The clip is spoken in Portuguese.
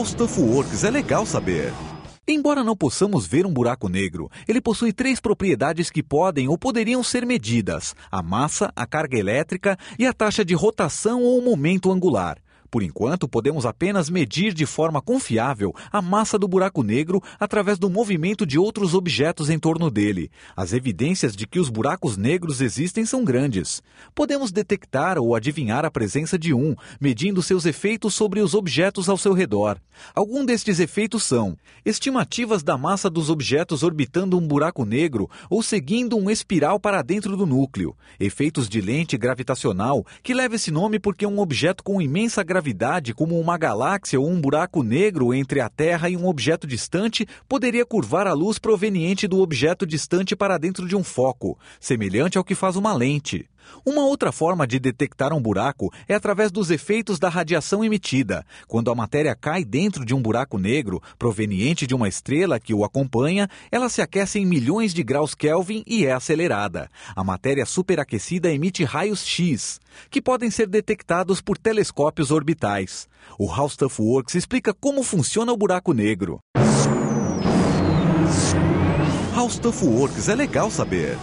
How Stuff Works é legal saber. Embora não possamos ver um buraco negro, ele possui três propriedades que podem ou poderiam ser medidas: a massa, a carga elétrica e a taxa de rotação ou momento angular. Por enquanto, podemos apenas medir de forma confiável a massa do buraco negro através do movimento de outros objetos em torno dele. As evidências de que os buracos negros existem são grandes. Podemos detectar ou adivinhar a presença de um, medindo seus efeitos sobre os objetos ao seu redor. alguns destes efeitos são estimativas da massa dos objetos orbitando um buraco negro ou seguindo um espiral para dentro do núcleo, efeitos de lente gravitacional, que leva esse nome porque um objeto com imensa gravidade gravidade como uma galáxia ou um buraco negro entre a Terra e um objeto distante poderia curvar a luz proveniente do objeto distante para dentro de um foco, semelhante ao que faz uma lente. Uma outra forma de detectar um buraco é através dos efeitos da radiação emitida. Quando a matéria cai dentro de um buraco negro, proveniente de uma estrela que o acompanha, ela se aquece em milhões de graus Kelvin e é acelerada. A matéria superaquecida emite raios X, que podem ser detectados por telescópios orbitais. O Hausdorff Works explica como funciona o buraco negro. Hausdorff Works é legal saber.